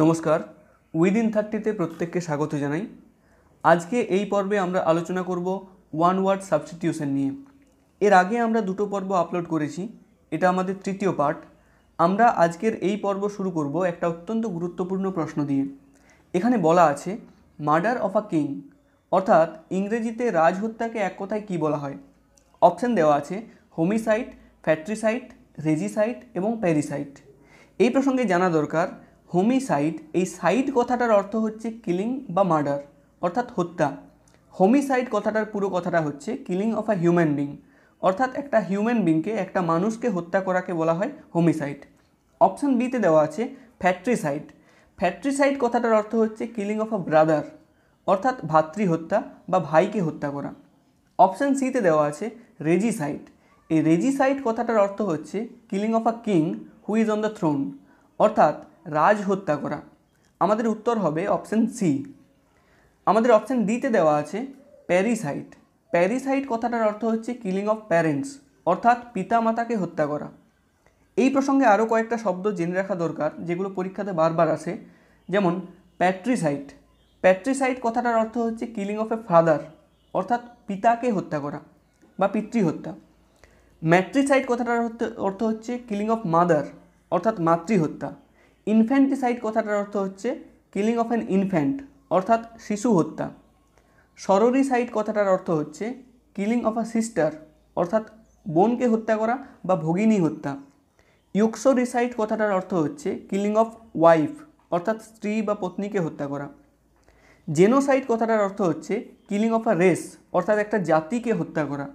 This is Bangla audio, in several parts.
নমস্কার উইদিন থার্টিতে প্রত্যেককে স্বাগত জানাই আজকে এই পর্বে আমরা আলোচনা করব ওয়ান ওয়ার্ড সাবস্টিটিউশন নিয়ে এর আগে আমরা দুটো পর্ব আপলোড করেছি এটা আমাদের তৃতীয় পার্ট আমরা আজকের এই পর্ব শুরু করব একটা অত্যন্ত গুরুত্বপূর্ণ প্রশ্ন দিয়ে এখানে বলা আছে মার্ডার অফ আ কিং অর্থাৎ ইংরেজিতে রাজহত্যাকে এক কথায় কী বলা হয় অপশান দেওয়া আছে হোমিসাইট ফ্যাট্রিসাইট রেজিসাইট এবং প্যারিসাইট এই প্রসঙ্গে জানা দরকার হোমিসাইড এই সাইড কথাটার অর্থ হচ্ছে কিলিং বা মার্ডার অর্থাৎ হত্যা হোমিসাইড কথাটার পুরো কথাটা হচ্ছে killing of a human being অর্থাৎ একটা হিউম্যান বিংকে একটা মানুষকে হত্যা করাকে বলা হয় হোমিসাইড অপশান বিতে দেওয়া আছে ফ্যাট্রিসাইড ফ্যাট্রিসাইড কথাটার অর্থ হচ্ছে কিলিং অফ আ ব্রাদার অর্থাৎ হত্যা বা ভাইকে হত্যা করা অপশান সিতে দেওয়া আছে রেজিসাইড এই রেজিসাইড কথাটার অর্থ হচ্ছে killing of a king who is on the throne অর্থাৎ রাজ হত্যা করা আমাদের উত্তর হবে অপশান সি আমাদের অপশান ডিতে দেওয়া আছে প্যারিসাইট প্যারিসাইট কথাটার অর্থ হচ্ছে কিলিং অফ প্যারেন্টস অর্থাৎ পিতা মাতাকে হত্যা করা এই প্রসঙ্গে আরও কয়েকটা শব্দ জেনে রাখা দরকার যেগুলো পরীক্ষাতে বারবার আসে যেমন প্যাট্রিসাইট প্যাট্রিসাইট কথাটার অর্থ হচ্ছে কিলিং অফ এ ফাদার অর্থাৎ পিতাকে হত্যা করা বা পিতৃহত্যা ম্যাট্রিসাইট কথাটার অর্থ হচ্ছে কিলিং অফ মাদার অর্থাৎ মাতৃহত্যা ইনফ্যান্টিসাইড কথাটার অর্থ হচ্ছে কিলিং অফ অ্যান ইনফ্যান্ট অর্থাৎ শিশু হত্যা সররিসাইড কথাটার অর্থ হচ্ছে কিলিং অফ আ সিস্টার অর্থাৎ বোনকে হত্যা করা বা ভগিনী হত্যা ইউক্সোরিসাইড কথাটার অর্থ হচ্ছে কিলিং অফ ওয়াইফ অর্থাৎ স্ত্রী বা পত্নীকে হত্যা করা জেনোসাইড কথাটার অর্থ হচ্ছে কিলিং অফ আ রেস অর্থাৎ একটা জাতিকে হত্যা করা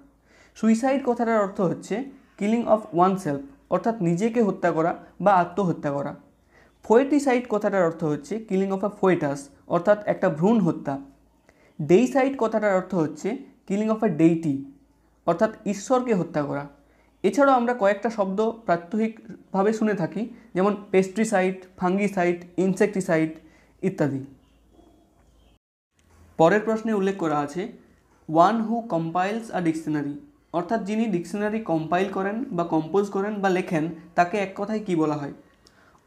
সুইসাইড কথাটার অর্থ হচ্ছে কিলিং অফ ওয়ান সেলফ অর্থাৎ নিজেকে হত্যা করা বা আত্মহত্যা করা ফোয়েটিসাইড কথাটার অর্থ হচ্ছে কিলিং অফ আ ফোয়েটাস অর্থাৎ একটা ভ্রূণ হত্যা ডেইসাইড কথাটার অর্থ হচ্ছে কিলিং অফ আ ডেইটি অর্থাৎ ঈশ্বরকে হত্যা করা এছাড়াও আমরা কয়েকটা শব্দ প্রাত্যহিকভাবে শুনে থাকি যেমন পেস্ট্রিসাইড ফাঙ্গিসাইড ইনসেকটিসাইড ইত্যাদি পরের প্রশ্নে উল্লেখ করা আছে ওয়ান হু কম্পাইলস আ ডিকশনারি অর্থাৎ যিনি ডিকশনারি কম্পাইল করেন বা কম্পোজ করেন বা লেখেন তাকে এক কথায় কী বলা হয়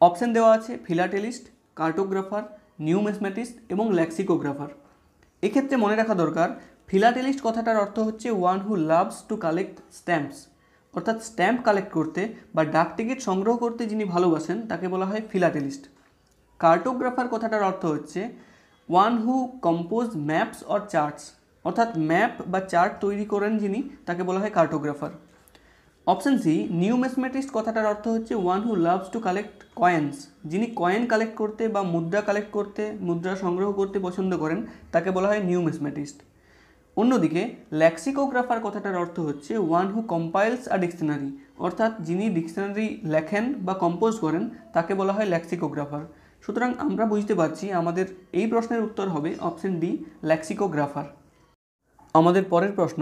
অপশান দেওয়া আছে ফিলাটেলিস্ট কার্টোগ্রাফার নিউমেসম্যাটিস্ট এবং ল্যাক্সিকোগ্রাফার এক্ষেত্রে মনে রাখা দরকার ফিলাটেলিস্ট কথাটার অর্থ হচ্ছে one who loves to collect stamps অর্থাৎ স্ট্যাম্প কালেক্ট করতে বা ডাক টিকিট সংগ্রহ করতে যিনি ভালোবাসেন তাকে বলা হয় ফিলাটেলিস্ট কার্টোগ্রাফার কথাটার অর্থ হচ্ছে one who compose maps or charts অর্থাৎ ম্যাপ বা চার্ট তৈরি করেন যিনি তাকে বলা হয় cartographer option C numismatist কথাটার অর্থ হচ্ছে one who loves to collect coins যিনি কয়েন কালেক্ট করতে বা মুদ্রা কালেক্ট করতে মুদ্রা সংগ্রহ করতে পছন্দ করেন তাকে বলা হয় নিউ ম্যাথমেটিস্ট অন্যদিকে ল্যাক্সিকোগ্রাফার কথাটার অর্থ হচ্ছে ওয়ান হু কম্পাইলস আ ডিকশনারি অর্থাৎ যিনি ডিকশনারি লেখেন বা কম্পোজ করেন তাকে বলা হয় ল্যাক্সিকোগ্রাফার সুতরাং আমরা বুঝতে পারছি আমাদের এই প্রশ্নের উত্তর হবে অপশন ডি ল্যাক্সিকোগ্রাফার আমাদের পরের প্রশ্ন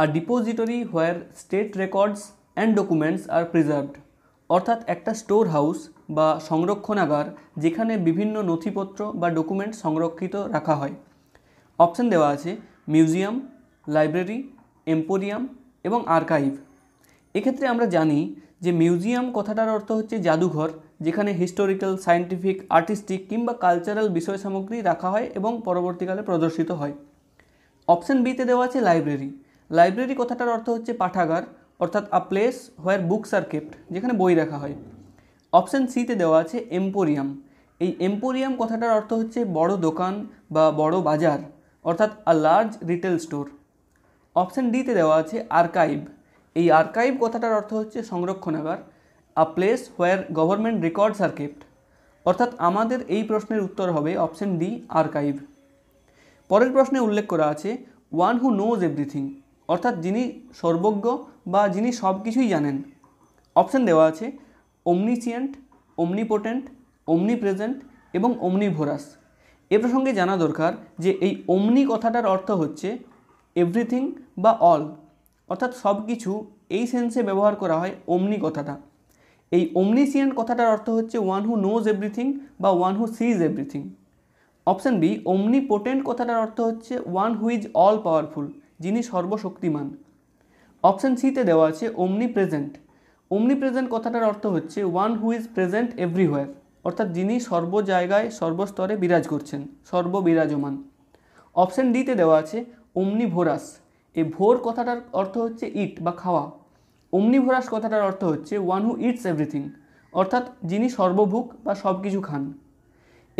আর depository where state records and documents are preserved অর্থাৎ একটা স্টোর হাউস বা সংরক্ষণাগার যেখানে বিভিন্ন নথিপত্র বা ডকুমেন্ট সংরক্ষিত রাখা হয় অপশান দেওয়া আছে মিউজিয়াম লাইব্রেরি এম্পোরিয়াম এবং আর্কাইভ এক্ষেত্রে আমরা জানি যে মিউজিয়াম কথাটার অর্থ হচ্ছে জাদুঘর যেখানে হিস্টোরিক্যাল সায়েন্টিফিক আর্টিস্টিক কিংবা কালচারাল বিষয় সামগ্রী রাখা হয় এবং পরবর্তীকালে প্রদর্শিত হয় অপশান বিতে দেওয়া আছে লাইব্রেরি লাইব্রেরি কথাটার অর্থ হচ্ছে পাঠাগার অর্থাৎ a place where books are kept যেখানে বই রাখা হয় অপশান সিতে দেওয়া আছে এম্পোরিয়াম এই এম্পোরিয়াম কথাটার অর্থ হচ্ছে বড় দোকান বা বড় বাজার অর্থাৎ a large retail store option ডিতে দেওয়া আছে আর্কাইভ এই আর্কাইভ কথাটার অর্থ হচ্ছে সংরক্ষণাগার a place where government records are kept অর্থাৎ আমাদের এই প্রশ্নের উত্তর হবে অপশান ডি আর্কাইভ পরের প্রশ্নে উল্লেখ করা আছে ওয়ান হু নোজ এভরিথিং অর্থাৎ যিনি সর্বজ্ঞ বা যিনি সব কিছুই জানেন অপশান দেওয়া আছে অমনিসিয়েন্ট অমনিপোটেন্ট অমনি প্রেজেন্ট এবং অমনিভোরাস এ প্রসঙ্গে জানা দরকার যে এই অমনি কথাটার অর্থ হচ্ছে এভরিথিং বা অল অর্থাৎ সব কিছু এই সেন্সে ব্যবহার করা হয় অমনি কথাটা এই অমনিসিয়েন্ট কথাটার অর্থ হচ্ছে ওয়ান হু নোজ এভরিথিং বা one who sees everything option B omnipotent কথাটার অর্থ হচ্ছে one who is all powerful যিনি সর্বশক্তিমান অপশান সিতে দেওয়া আছে অমনি প্রেজেন্ট অমনি প্রেজেন্ট কথাটার অর্থ হচ্ছে one who is present everywhere অর্থাৎ যিনি সর্ব জায়গায় সর্বস্তরে বিরাজ করছেন সর্ববিরাজমান অপশান ডিতে দেওয়া আছে অমনি ভোরাস এই ভোর কথাটার অর্থ হচ্ছে ইট বা খাওয়া অমনি ভোরাস কথাটার অর্থ হচ্ছে ওয়ান হু ইটস এভরিথিং অর্থাৎ যিনি সর্বভুক বা সব কিছু খান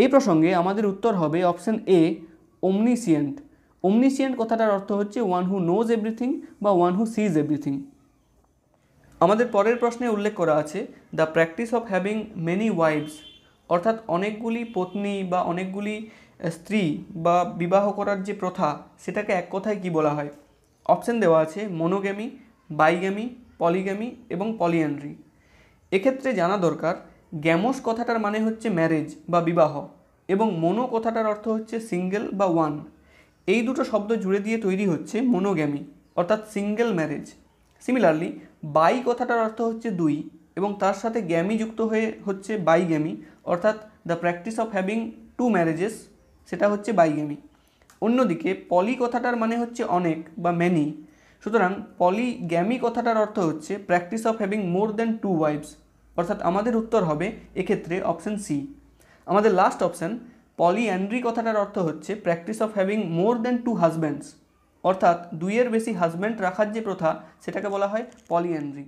এই প্রসঙ্গে আমাদের উত্তর হবে অপশান এ অমনিসিয়েন্ট ওমনিসিয়েন্ট কথাটার অর্থ হচ্ছে ওয়ান হু নোজ এভরিথিং বা ওয়ান হু সিজ এভরিথিং আমাদের পরের প্রশ্নে উল্লেখ করা আছে the practice of having many wifes অর্থাৎ অনেকগুলি পত্নী বা অনেকগুলি স্ত্রী বা বিবাহ করার যে প্রথা সেটাকে এক কথায় কি বলা হয় অপশান দেওয়া আছে মনোগ্যামি বাইগ্যামি পলিগ্যামি এবং পলিয়ান্ড্রি এক্ষেত্রে জানা দরকার গ্যামোস কথাটার মানে হচ্ছে ম্যারেজ বা বিবাহ এবং মনো কথাটার অর্থ হচ্ছে সিঙ্গেল বা ওয়ান এই দুটো শব্দ জুড়ে দিয়ে তৈরি হচ্ছে মনোগ্যামি অর্থাৎ সিঙ্গেল ম্যারেজ সিমিলারলি বাই কথাটার অর্থ হচ্ছে দুই এবং তার সাথে গ্যামি যুক্ত হয়ে হচ্ছে বাই গ্যামি অর্থাৎ the practice of having two marriages সেটা হচ্ছে বাই গ্যামি অন্যদিকে পলি কথাটার মানে হচ্ছে অনেক বা ম্যানি সুতরাং পলি গ্যামি কথাটার অর্থ হচ্ছে practice of having more than two wifes অর্থাৎ আমাদের উত্তর হবে এক্ষেত্রে অপশান সি আমাদের লাস্ট অপশান পলিঅ্যান্ড্রি কথাটার অর্থ হচ্ছে practice of having more than two husbands অর্থাৎ দুইয়ের বেশি হাজব্যান্ড রাখার যে প্রথা সেটাকে বলা হয় পলিঅ্যান্ড্রি